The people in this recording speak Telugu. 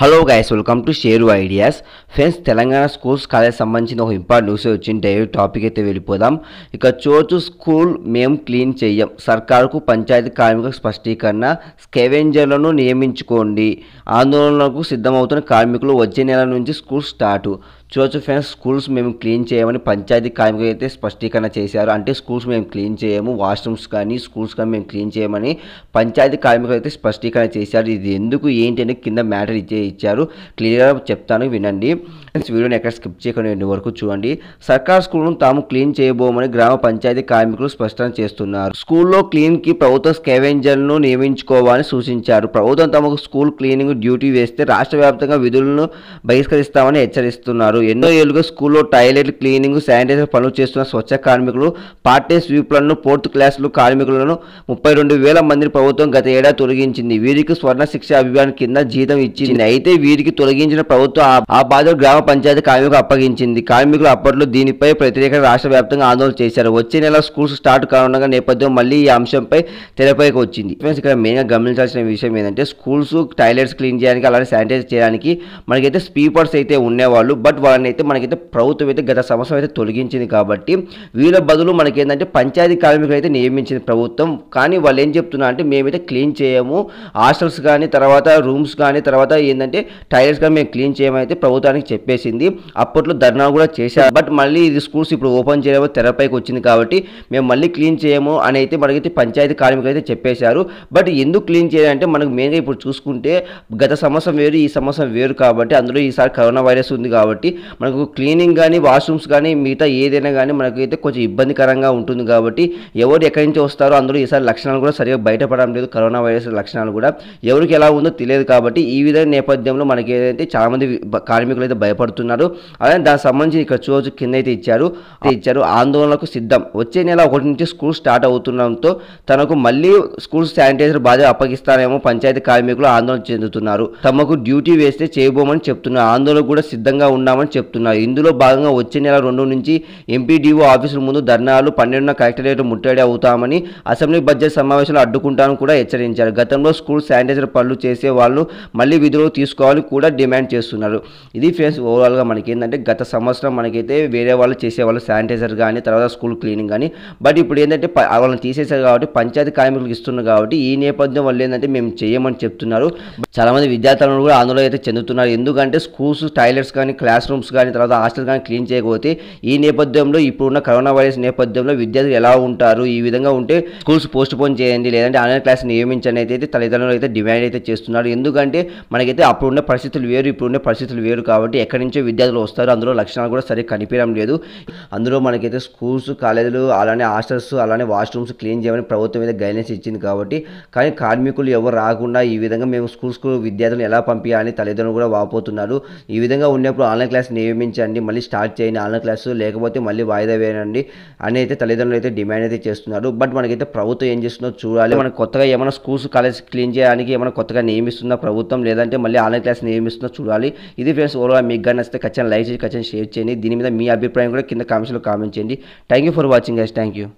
hello guys welcome to share ideas friends Telangana schools college సంబంధించిన ఒక ఇంపార్టెంట్ న్యూస్ వచ్చిన డైరెక్ట్ టాపిక్ అయితే వెళ్ళిపోదాం ఇక చోటు స్కూల్ మేము క్లీన్ చేయం సర్కారుకు పంచాయతీ కార్మిక స్పష్టీకరణ స్కెవెంజర్లను నియమించుకోండి ఆందోళనలకు సిద్ధమవుతున్న కార్మికులు వచ్చే నెల నుంచి స్కూల్ స్టార్ట్ ఫ్రెండ్స్ స్కూల్స్ మేము క్లీన్ చేయమని పంచాయతీ కార్మికులు అయితే స్పష్టీకరణ చేశారు అంటే స్కూల్స్ మేము క్లీన్ చేయము వాష్రూమ్స్ కానీ స్కూల్స్ కానీ మేము క్లీన్ చేయమని పంచాయతీ కార్మికులు అయితే స్పష్టీకరణ చేశారు ఇది ఎందుకు ఏంటి అని కింద మ్యాటర్ ఇచ్చే ఇచ్చారు క్లియర్గా చెప్తాను వినండి వీడియోని ఎక్కడ స్కిప్ చేయకుండా వరకు చూడండి సర్కార్ స్కూల్ను తాము క్లీన్ చేయబోమని గ్రామ పంచాయతీ కార్మికులు స్పష్టం చేస్తున్నారు స్కూల్లో క్లీన్కి ప్రభుత్వ స్కేవెంజర్లను నియమించుకోవాలని సూచించారు ప్రభుత్వం తమకు స్కూల్ క్లీనింగ్ డ్యూటీ వేస్తే రాష్ట్ర వ్యాప్తంగా విధులను బహిష్కరిస్తామని హెచ్చరిస్తున్నారు ఎన్నో ఏళ్లుగా స్కూల్లో టాయిలెట్ క్లీనింగ్ శానిటైజర్ పనులు చేస్తున్న స్వచ్ఛ కార్మికులు పార్టీ స్వీప్లను ఫోర్త్ క్లాసులు కార్మికులను ముప్పై రెండు వేల మందిని ప్రభుత్వం గత ఏడాది తొలగించింది వీరికి స్వర్ణ శిక్ష అభియాన్ కింద జీతం ఇచ్చింది అయితే వీరికి తొలగించిన ప్రభుత్వం ఆ బాధ్యత గ్రామ పంచాయతీ కార్మికులు అప్పగించింది కార్మికులు అప్పట్లో దీనిపై వ్యతిరేక రాష్ట్ర వ్యాప్తంగా ఆందోళన చేశారు వచ్చే నెల స్కూల్స్ స్టార్ట్ కానుండగా నేపథ్యం మళ్ళీ ఈ అంశంపై తెరపైకి వచ్చింది ఇక్కడ మెయిన్గా గమనించాల్సిన విషయం ఏంటంటే స్కూల్స్ టాయిలెట్స్ క్లీన్ చేయడానికి అలాగే శానిటైజ్ చేయడానికి మనకైతే స్పీపర్స్ అయితే ఉండేవాళ్ళు బట్ వాళ్ళని అయితే మనకైతే ప్రభుత్వం అయితే గత సంవత్సరం అయితే తొలగించింది కాబట్టి వీళ్ళ బదులు మనకి ఏంటంటే పంచాయతీ కార్మికులు అయితే నియమించింది ప్రభుత్వం కానీ వాళ్ళు ఏం చెప్తున్నా అంటే మేమైతే క్లీన్ చేయము హాస్టల్స్ కానీ తర్వాత రూమ్స్ కానీ తర్వాత ఏంటంటే టాయిలెట్స్ కానీ మేము క్లీన్ చేయమైతే ప్రభుత్వానికి చెప్పేసింది అప్పట్లో ధర్నా కూడా చేశారు బట్ మళ్ళీ ఇది స్కూల్స్ ఇప్పుడు ఓపెన్ చేయడం తెరపైకి వచ్చింది కాబట్టి మేము మళ్ళీ క్లీన్ చేయము అని అయితే మనకైతే పంచాయతీ కార్మికులు అయితే చెప్పేశారు బట్ ఎందుకు క్లీన్ చేయాలంటే మనకు మెయిన్గా ఇప్పుడు చూసుకుంటే గత సంవత్సరం వేరు ఈ సంవత్సరం వేరు కాబట్టి అందులో ఈసారి కరోనా వైరస్ ఉంది కాబట్టి మనకు క్లీనింగ్ కానీ వాష్రూమ్స్ కానీ మిగతా ఏదైనా కానీ మనకైతే కొంచెం ఇబ్బందికరంగా ఉంటుంది కాబట్టి ఎవరు ఎక్కడి నుంచి వస్తారో అందులో ఈసారి లక్షణాలు కూడా సరిగా బయటపడడం లేదు కరోనా వైరస్ లక్షణాలు కూడా ఎవరికి ఎలా ఉందో తెలియదు కాబట్టి ఈ విధంగా నేపథ్యంలో మనకి ఏదైతే చాలామంది కార్మికులు అయితే భయపడుతున్నారు అలాగే దానికి సంబంధించి ఇక్కడ చూడవచ్చు కింద అయితే ఇచ్చారు ఇచ్చారు ఆందోళనకు సిద్ధం వచ్చే నెల ఒకటి నుంచి స్కూల్ స్టార్ట్ అవుతుండడంతో తనకు మళ్ళీ స్కూల్ శానిటైజర్ బాధ్యత అప్పగిస్తారేమో పంచాయతీ కార్మికులు ఆందోళన చెందుతున్నారు తమకు డ్యూటీ వేస్తే చేయబోమని చెప్తున్నారు ఆందోళన కూడా సిద్ధంగా ఉన్నామని చేస్తామని చెప్తున్నారు ఇందులో భాగంగా వచ్చే నెల రెండు నుంచి ఎంపీడీఓ ఆఫీసుల ముందు ధర్నాలు పన్నెండున కలెక్టరేట్ ముట్టడి అవుతామని అసెంబ్లీ బడ్జెట్ సమావేశాలు అడ్డుకుంటామని కూడా హెచ్చరించారు గతంలో స్కూల్ శానిటైజర్ పనులు చేసే వాళ్ళు మళ్ళీ విధులు తీసుకోవాలని కూడా డిమాండ్ చేస్తున్నారు ఇది ఫ్రెండ్స్ ఓవరాల్గా మనకి ఏంటంటే గత సంవత్సరం మనకైతే వేరే వాళ్ళు చేసేవాళ్ళు శానిటైజర్ కానీ తర్వాత స్కూల్ క్లీనింగ్ కానీ బట్ ఇప్పుడు ఏంటంటే వాళ్ళని తీసేశారు కాబట్టి పంచాయతీ కార్మికులకు ఇస్తున్నారు కాబట్టి ఈ నేపథ్యం వల్ల ఏంటంటే మేము చేయమని చెప్తున్నారు చాలామంది విద్యార్థులను కూడా ఆందోళన అయితే చెందుతున్నారు ఎందుకంటే స్కూల్స్ టాయిలెట్స్ కానీ క్లాస్ రూమ్స్ కానీ తర్వాత హాస్టల్ కానీ క్లీన్ చేయకపోతే ఈ నేపథ్యంలో ఇప్పుడున్న కరోనా వైరస్ నేపథ్యంలో విద్యార్థులు ఎలా ఉంటారు ఈ విధంగా ఉంటే స్కూల్స్ పోస్ట్ పోన్ చేయండి లేదంటే ఆన్లైన్ క్లాస్ నియమించని అయితే తల్లిదండ్రులు అయితే డిమాండ్ అయితే చేస్తున్నారు ఎందుకంటే మనకైతే అప్పుడు ఉండే పరిస్థితులు వేరు ఇప్పుడు ఉండే పరిస్థితులు వేరు కాబట్టి ఎక్కడి నుంచో విద్యార్థులు వస్తారు అందులో లక్షణాలు కూడా సరిగ్గా కనిపించడం లేదు అందులో మనకైతే స్కూల్స్ కాలేజీలు అలానే హాస్టల్స్ అలానే వాష్రూమ్స్ క్లీన్ చేయమని ప్రభుత్వం మీద గైడెన్స్ ఇచ్చింది కాబట్టి కానీ కార్మికులు ఎవరు రాకుండా ఈ విధంగా మేము స్కూల్స్కు విద్యార్థులను ఎలా పంపించాలని తల్లిదండ్రులు కూడా వాపోతున్నారు ఈ విధంగా ఉన్నప్పుడు ఆన్లైన్ క్లాస్ క్లాస్ నియమించండి మళ్ళీ స్టార్ట్ చేయండి ఆన్లైన్ క్లాసు లేకపోతే మళ్ళీ వాయిదా వేయండి అని అయితే తల్లిదండ్రులు అయితే డిమాండ్ అయితే చేస్తున్నారు బట్ మనకైతే ప్రభుత్వం ఏం చేస్తుందో చూడాలి మనకు కొత్తగా ఏమైనా స్కూల్స్ కాలేజ్ క్లీన్ చేయడానికి ఏమైనా కొత్తగా నియమిస్తుందా ప్రభుత్వం లేదంటే మళ్ళీ ఆన్లైన్ క్లాస్ నియమిస్తుందో చూడాలి ఇది ఫ్రెండ్స్ ఓవరాల్ మీకు కానీ నచ్చితే ఖచ్చితంగా లైక్ చేసి ఖచ్చితంగా షేర్ చేయండి దీని మీద మీ అభిప్రాయం కూడా కింద కామెంట్స్లో కామెంట్ చేయండి thank you for watching guys thank you